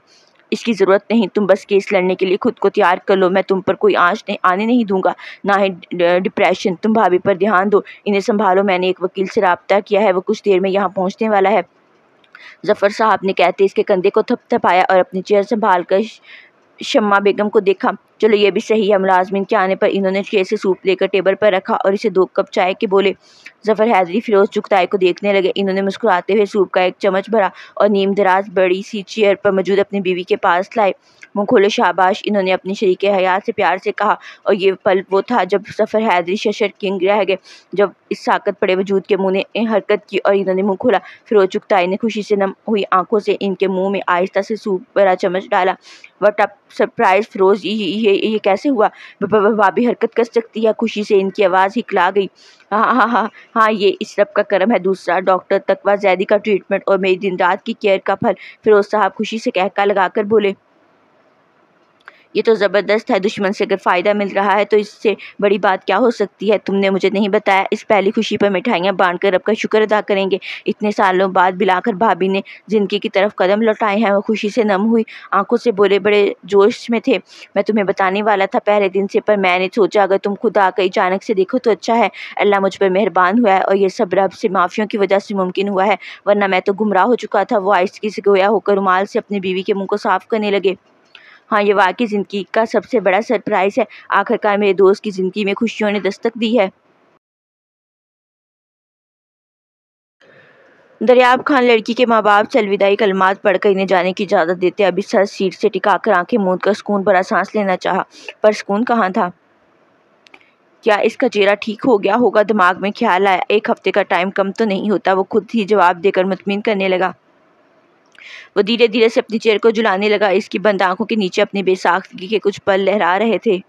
A: इसकी ज़रूरत नहीं तुम बस केस लड़ने के लिए खुद को तैयार कर लो मैं तुम पर कोई आँच नहीं आने नहीं दूंगा ना ही डिप्रेशन तुम भाभी पर ध्यान दो इन्हें संभालो मैंने एक वकील से रबता किया है वो कुछ देर में यहाँ पहुँचने वाला है जफ़र साहब ने कहते इसके कंधे को थपथपाया और अपनी चेयर संभाल कर शम्मा बेगम को देखा चलो ये भी सही है मुलाजमन के आने पर इन्होंने शेर से सूप लेकर टेबल पर रखा और इसे दो कप चाय के बोले जफर हैदरी फिरोज चुगताई को देखने लगे इन्होंने मुस्कुराते हुए सूप का एक चम्मच भरा और नीम दराज बड़ी सी चेयर पर मौजूद अपनी बीवी के पास लाए मुँह खोले शाबाश इन्होंने अपनी शरीक हयात से प्यार से कहा और ये पल वो था जब सफ़र हैदरी शशर किंग रह गए जब इस साकत पड़े वजूद के मुँह ने हरकत की और इन्होंने मुँह खोला फिरोज चुगताई ने खुशी से नम हुई आंखों से इनके मुँह में आहिस्ता से सूप भरा चम्मच डाला वट अप सरप्राइज फिरोज यही ये ये कैसे हुआ भाभी हरकत कर सकती है खुशी से इनकी आवाज़ ही खिला गई हाँ हाँ हाँ हाँ ये इस रब का कर्म है दूसरा डॉक्टर तकवा जैदी का ट्रीटमेंट और मेरी दिन रात की केयर का फल फिरोज साहब खुशी से कहका लगाकर बोले ये तो ज़बरदस्त है दुश्मन से अगर फ़ायदा मिल रहा है तो इससे बड़ी बात क्या हो सकती है तुमने मुझे नहीं बताया इस पहली खुशी पर मिठाइयाँ बांट कर रब का शुक्र अदा करेंगे इतने सालों बाद बिलाकर भाभी ने ज़िंदगी की तरफ कदम लौटाए हैं वो खुशी से नम हुई आंखों से बोले बड़े जोश में थे मैं तुम्हें बताने वाला था पहले दिन से पर मैंने सोचा अगर तुम खुद आकर अचानक से देखो तो अच्छा है अल्लाह मुझ पर मेहरबान हुआ है और यह सब रब से माफ़ियों की वजह से मुमकिन हुआ है वरना मैं तो गुमराह हो चुका था वो आइस की से गोया होकर रुमाल से अपनी बीवी के मुँह को साफ़ करने लगे हाँ ये वाकई ज़िंदगी का सबसे बड़ा सरप्राइज़ है आखिरकार मेरे दोस्त की ज़िंदगी में खुशियों ने दस्तक दी है दरियाब खान लड़की के माँ बाप से अलविदाई कलमात पढ़कर इन्हें जाने की इजाज़त देते अभी सर सीट से टिका कर आंखें मूंद कर सुकून भरा सांस लेना चाहा पर सुकून कहाँ था क्या इसका चेहरा ठीक हो गया होगा दिमाग में ख्याल आया एक हफ्ते का टाइम कम तो नहीं होता वो खुद ही जवाब देकर मुतमिन करने लगा वो धीरे धीरे से अपनी चेयर को जुलाने लगा इसकी बंद आंखों के नीचे अपनी बेसाख्तगी के कुछ पल लहरा रहे थे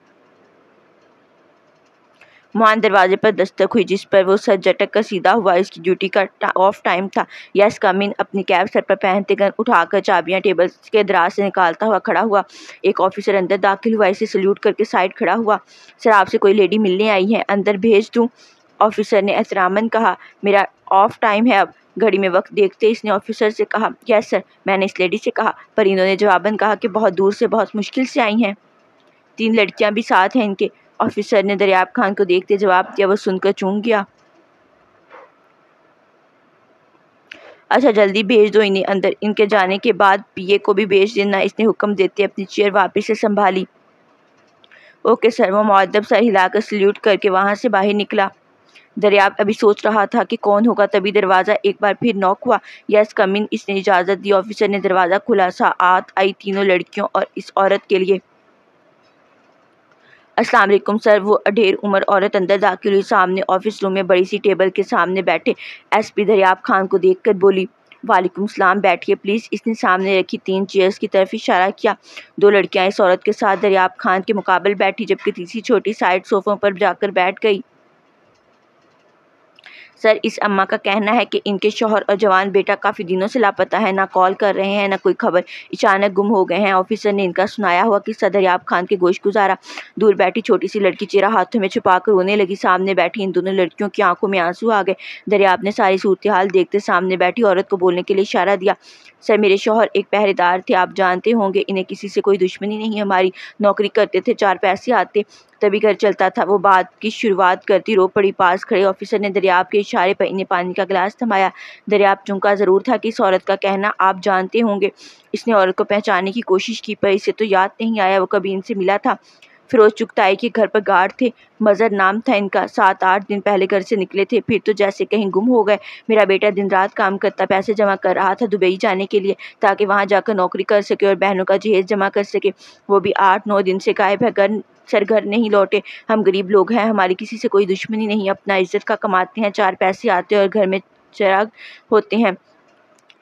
A: मोहन दरवाजे पर दस्तक हुई जिस पर वो सर झटक कर सीधा हुआ इसकी ड्यूटी का ऑफ टाइम था यस कमिन अपनी कैब सर पर पहनते गन उठाकर चाबियां टेबल के दराज से निकालता हुआ खड़ा हुआ एक ऑफिसर अंदर दाखिल हुआ इसे सल्यूट करके साइड खड़ा हुआ सर आपसे कोई लेडी मिलने आई है अंदर भेज दूँ ऑफिसर ने एहतरामन कहा मेरा ऑफ टाइम है अब घड़ी में वक्त देखते इसने ऑफिसर से कहा यस सर मैंने इस लेडी से कहा पर इन्होंने जवाबन कहा कि बहुत दूर से बहुत मुश्किल से आई हैं तीन लड़कियां भी साथ हैं इनके ऑफिसर ने दरियाब खान को देखते जवाब दिया वो सुनकर चूंक गया अच्छा जल्दी भेज दो इन्हें अंदर इनके जाने के बाद पीए को भी भेज देना इसने हुक्म देते अपनी चेयर वापस से संभाली ओके सर वो मुद्दब सर हिलाकर सल्यूट करके वहाँ से बाहर निकला दरिया अभी सोच रहा था कि कौन होगा तभी दरवाज़ा एक बार फिर नॉक हुआ यस कमिंग इसने इजाज़त दी ऑफिसर ने दरवाज़ा खुला आत आई तीनों लड़कियों और इस औरत के लिए अस्सलाम वालेकुम सर वो अढेर उमर औरत अंदर दाखिल हुई सामने ऑफिस रूम में बड़ी सी टेबल के सामने बैठे एसपी दरियाब खान को देखकर बोली वालेकुम सलाम बैठिए प्लीज़ इसने सामने रखी तीन चेयर्स की तरफ इशारा किया दो लड़कियां इस औरत के साथ दरियाब खान के मुकाबले बैठी जबकि तीसरी छोटी साइड सोफ़ों पर जाकर बैठ गई सर इस अम्मा का कहना है कि इनके शोहर और जवान बेटा काफ़ी दिनों से लापता है ना कॉल कर रहे हैं ना कोई खबर अचानक गुम हो गए हैं ऑफिसर ने इनका सुनाया हुआ कि याब खान के गोश गुजारा दूर बैठी छोटी सी लड़की चेहरा हाथों में छुपा कर रोने लगी सामने बैठी इन दोनों लड़कियों की आंखों में आंसू आ गए दरियाब ने सारी सूरत हाल देखते सामने बैठी औरत को बोलने के लिए इशारा दिया सर मेरे शोहर एक पहरेदार थे आप जानते होंगे इन्हें किसी से कोई दुश्मनी नहीं हमारी नौकरी करते थे चार पैसे आते तभी घर चलता था वो बात की शुरुआत करती रो पड़ी पास खड़े ऑफिसर ने दरियाब के इशारे पर इन्हें पानी का गिलास थमाया दरियाब चुमका ज़रूर था कि इस औरत का कहना आप जानते होंगे इसने औरत को पहचानने की कोशिश की पर इसे तो याद नहीं आया वो कभी इनसे मिला था फिरोज चुगताई के घर पर गार्ड थे मज़र नाम था इनका सात आठ दिन पहले घर से निकले थे फिर तो जैसे कहीं गुम हो गए मेरा बेटा दिन रात काम करता पैसे जमा कर रहा था दुबई जाने के लिए ताकि वहाँ जाकर नौकरी कर सके और बहनों का जहेज जमा कर सके वो भी आठ नौ दिन से गायब है घर सर घर नहीं लौटे हम गरीब लोग हैं हमारी किसी से कोई दुश्मनी नहीं अपना इज्जत का कमाते हैं चार पैसे आते हैं और घर में चराग होते हैं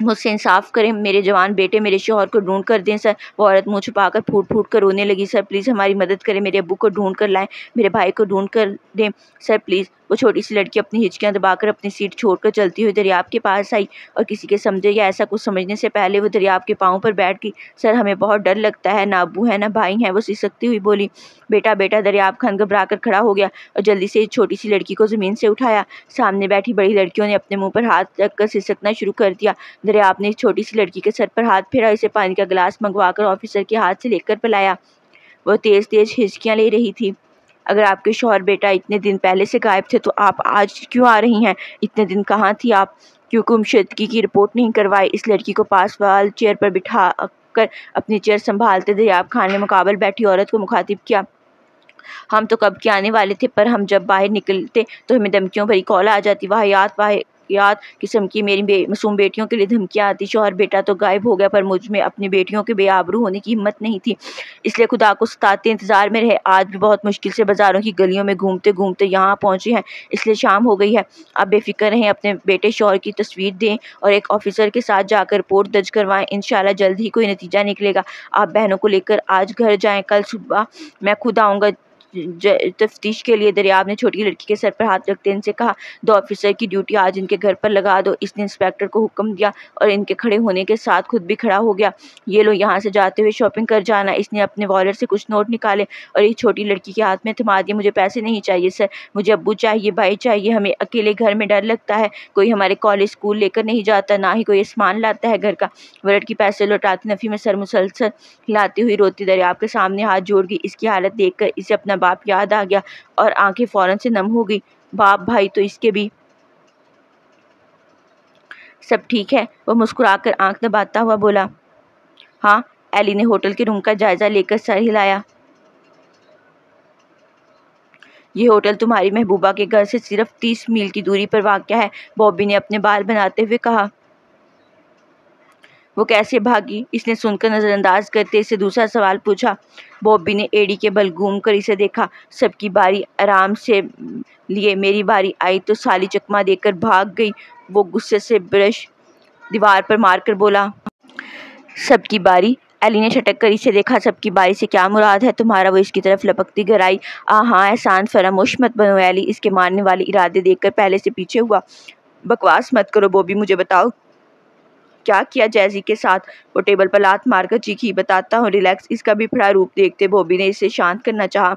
A: मुझसे इंसाफ़ करें मेरे जवान बेटे मेरे शोहर को ढूंढ कर दें सर वो औरत मुँह छुपा कर फूट फूट कर रोने लगी सर प्लीज़ हमारी मदद करें मेरे अब्बू को ढूंढ कर लाएँ मेरे भाई को ढूंढ कर दें सर प्लीज़ वो छोटी सी लड़की अपनी हिचकियाँ दबाकर अपनी सीट छोड़कर चलती हुई दरियाब के पास आई और किसी के समझे या ऐसा कुछ समझने से पहले वो दरियाब के पाँव पर बैठ गई सर हमें बहुत डर लगता है ना अबू है ना भाई हैं वो सिसकती हुई बोली बेटा बेटा दरियाब खान घबरा कर खड़ा हो गया और जल्दी से छोटी सी लड़की को ज़मीन से उठाया सामने बैठी बड़ी लड़कियों ने अपने मुँह पर हाथ रख कर सिसकना शुरू कर दिया दरियाब ने छोटी सी लड़की के सर पर हाथ फेरा इसे पानी का गिलास कर ऑफिसर के हाथ से लेकर पिलाया वो तेज़ तेज़ हिचकियाँ ले रही थी अगर आपके शोहर बेटा इतने दिन पहले से गायब थे तो आप आज क्यों आ रही हैं इतने दिन कहाँ थी आप क्योंकि गुमशदगी की रिपोर्ट नहीं करवाई इस लड़की को पास वाल चेयर पर बिठा कर अपनी चेयर संभालते थे खान ने मुकाबल बैठी औरत को मुखातिब किया हम तो कब के आने वाले थे पर हम जब बाहर निकलते तो हमें धमकियों भरी कॉल आ जाती वाहियात वाह याद किस्म की मेरी मासूम बेटियों के लिए धमकियाँ आती शोहर बेटा तो गायब हो गया पर मुझ में अपनी बेटियों के बेआबरू होने की हिम्मत नहीं थी इसलिए खुदा को सताते इंतज़ार में रहे आज भी बहुत मुश्किल से बाज़ारों की गलियों में घूमते घूमते यहाँ पहुँचे हैं इसलिए शाम हो गई है आप बेफिक्र रहें अपने बेटे शोहर की तस्वीर दें और एक ऑफिसर के साथ जाकर रिपोर्ट दर्ज करवाएं इन जल्द ही कोई नतीजा निकलेगा आप बहनों को लेकर आज घर जाएँ कल सुबह मैं खुद आऊँगा तफ्तीश के लिए दरियाब ने छोटी लड़की के सर पर हाथ रखते इनसे कहा दो ऑफिसर की ड्यूटी आज इनके घर पर लगा दो इसने इंस्पेक्टर को हुक्म दिया और इनके खड़े होने के साथ खुद भी खड़ा हो गया ये लोग यहाँ से जाते हुए शॉपिंग कर जाना इसने अपने वॉलेट से कुछ नोट निकाले और एक छोटी लड़की के हाथ में थमा दिया मुझे पैसे नहीं चाहिए सर मुझे अबू चाहिए भाई चाहिए हमें अकेले घर में डर लगता है कोई हमारे कॉलेज स्कूल लेकर नहीं जाता ना ही कोई सामान लाता है घर का वो लड़की पैसे लौटाती नफ़ी में सर मुसलसल लाती हुई रोती दरियाब के सामने हाथ जोड़ गई इसकी हालत देखकर इसे अपना बाप याद आ गया और आंखें फ़ौरन से नम हो गई बाप भाई तो इसके भी सब ठीक है वह मुस्कुराकर आंख दबाता हुआ बोला हाँ एली ने होटल के रूम का जायज़ा लेकर सर हिलाया ये होटल तुम्हारी महबूबा के घर से सिर्फ तीस मील की दूरी पर वाक़ है बॉबी ने अपने बाल बनाते हुए कहा वो कैसे भागी इसने सुनकर नज़रअंदाज करते इसे दूसरा सवाल पूछा बॉबी ने एड़ी के बल घूम कर इसे देखा सबकी बारी आराम से लिए मेरी बारी आई तो साली चकमा देकर भाग गई वो गुस्से से ब्रश दीवार पर मारकर बोला सबकी बारी एली ने छटक कर इसे देखा सबकी बारी से क्या मुराद है तुम्हारा वो इसकी तरफ लपकती घर आई आ हाँ एहसान फरामोश मत बनो एली इसके मारने वाले इरादे देखकर पहले से पीछे हुआ बकवास मत करो बॉबी मुझे बताओ क्या किया जैजी के साथ वो टेबल पर लात मारकर चीखी बताता हूँ रिलैक्स इसका भी फड़ा रूप देखते बॉबी ने इसे शांत करना चाहा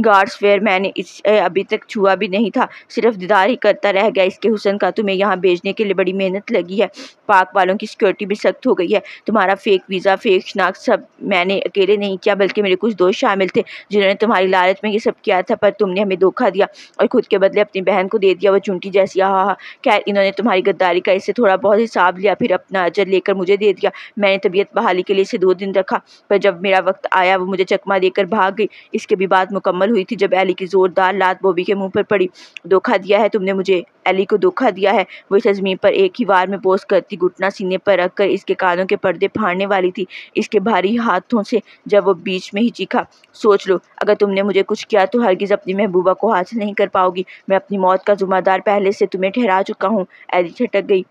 A: गार्ड्स फेयर मैंने इस अभी तक छुआ भी नहीं था सिर्फ दीदार ही करता रह गया इसके हुसन का तुम्हें यहाँ भेजने के लिए बड़ी मेहनत लगी है पाक वालों की सिक्योरिटी भी सख्त हो गई है तुम्हारा फेक वीज़ा फेक शनाख सब मैंने अकेले नहीं किया बल्कि मेरे कुछ दोस्त शामिल थे जिन्होंने तुम्हारी लालच में ये सब किया था पर तुमने हमें धोखा दिया और खुद के बदले अपनी बहन को दे दिया वो चुंटी जैसी हाँ हाँ खैर इन्होंने तुम्हारी गद्दारी का इससे थोड़ा बहुत हिसाब लिया फिर अपना अजर लेकर मुझे दे दिया मैंने तबीयत बहाली के लिए इसे दो दिन रखा पर जब मेरा वक्त आया वो मुझे चकमा देकर भाग गई इसके भी बाद मुकम्मल मुकम्मल हुई थी जब एली की ज़ोरदार लात बोबी के मुंह पर पड़ी धोखा दिया है तुमने मुझे एली को धोखा दिया है वो इस अजमीर पर एक ही वार में पोस्ट करती घुटना सीने पर रख कर इसके कानों के पर्दे फाड़ने वाली थी इसके भारी हाथों से जब वो बीच में ही चीखा सोच लो अगर तुमने मुझे कुछ किया तो हरगिज़ अपनी महबूबा को हासिल नहीं कर पाओगी मैं अपनी मौत का जुम्मेदार पहले से तुम्हें ठहरा चुका हूँ एली छटक गई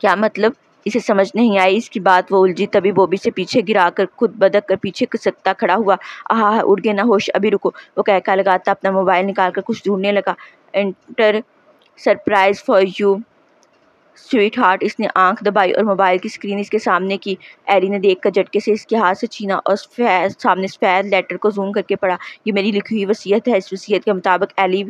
A: क्या मतलब इसे समझ नहीं आई इसकी बात वो उलझी तभी बॉबी से पीछे गिरा कर खुद बदक कर पीछे सकता खड़ा हुआ आहा उड़ गए ना होश अभी रुको वो कहका लगाता अपना मोबाइल निकाल कर कुछ ढूंढने लगा एंटर surprise for you sweetheart इसने आंख दबाई और मोबाइल की स्क्रीन इसके सामने की एरी ने देख कर झटके से इसके हाथ से छीना और सामने सफेद लेटर को जूम करके पढ़ा ये मेरी लिखी हुई वसीयत है इस वसीयत के मुताबिक एली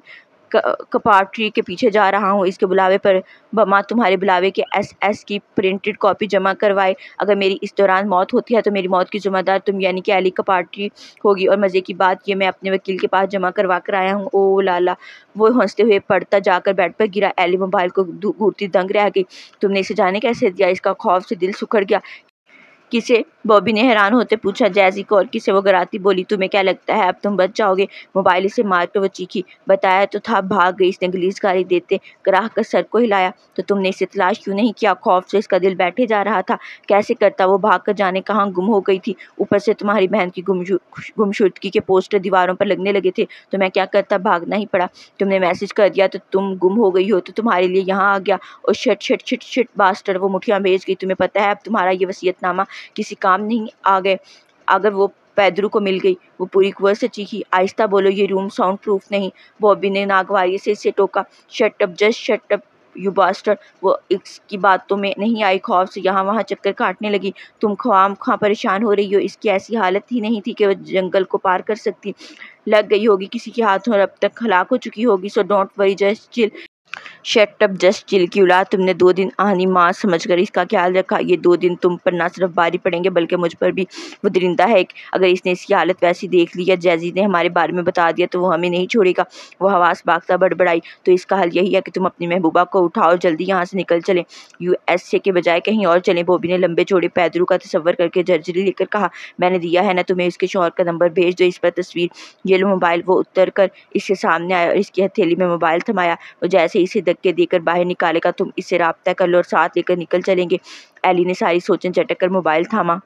A: कपाट्री ट्री के पीछे जा रहा हूँ इसके बुलावे पर बमा तुम्हारे बुलावे के एस एस की प्रिंटेड कॉपी जमा करवाए अगर मेरी इस दौरान मौत होती है तो मेरी मौत की ज़िम्मेदार तुम यानी कि अली कपाट्री होगी और मज़े की बात ये मैं अपने वकील के पास जमा करवा कर आया हूँ ओ लाला वो हंसते हुए पड़ता जाकर बेड पर गिरा एली मोबाइल को घूरती दंग रह गई तुमने इसे जाने कैसे दिया इसका खौफ से दिल सुखड़ गया किसे बॉबी ने हैरान होते पूछा जैजी को और किसे वो गराती बोली तुम्हें क्या लगता है अब तुम बच जाओगे मोबाइल से मार कर वो चीखी बताया तो था भाग गई इसने गलीस गाली देते ग्राह कर सर को हिलाया तो तुमने इसे तलाश क्यों नहीं किया खौफ से इसका दिल बैठे जा रहा था कैसे करता वो भाग कर जाने कहाँ गुम हो गई थी ऊपर से तुम्हारी बहन की गुमशुदगी के पोस्टर दीवारों पर लगने लगे थे तो मैं क्या करता भागना ही पड़ा तुमने मैसेज कर दिया तो तुम गुम हो गई हो तो तुम्हारे लिए यहाँ आ गया और छट छट छिट छिट बास्टर वो मुठिया भेज गई तुम्हें पता है अब तुम्हारा ये वसीयतनामा किसी काम नहीं आ गए अगर वो पैदरू को मिल गई वो पूरी कुर से चीखी आहिस्ता बोलो ये रूम साउंड प्रूफ नहीं बॉबी ने नागवारी से इसे टोका shut up just shut up you bastard वो इसकी बातों में नहीं आई खौफ से यहाँ वहाँ चक्कर काटने लगी तुम ख्वाम खां परेशान हो रही हो इसकी ऐसी हालत ही नहीं थी कि वह जंगल को पार कर सकती लग गई होगी किसी के हाथों और अब तक हलाक हो चुकी होगी so don't worry just chill shut up just chill की उला तुमने दो दिन आनी माँ समझकर इसका ख्याल रखा ये दो दिन तुम पर ना सिर्फ बारी पड़ेंगे बल्कि मुझ पर भी वो दरिंदा है अगर इसने इसकी हालत वैसी देख ली या जैजी ने हमारे बारे में बता दिया तो वो हमें नहीं छोड़ेगा वो हवास भागता बड़बड़ाई तो इसका हल यही है कि तुम अपनी महबूबा को उठाओ जल्दी यहाँ से निकल चलें यू एस ए के बजाय कहीं और चलें बोबी ने लंबे छोड़े पैदरू का तस्वर करके जर्जरी लेकर कहा मैंने दिया है ना तुम्हें इसके शोर का नंबर भेज दो इस पर तस्वीर ये लो मोबाइल वो उतर कर इसके सामने आया और इसकी हथेली में मोबाइल थमाया और जैसे इसे के देकर बाहर निकालेगा तुम इससे रबता कर लो और साथ लेकर निकल चलेंगे एली ने सारी सोचें झटक कर मोबाइल थामा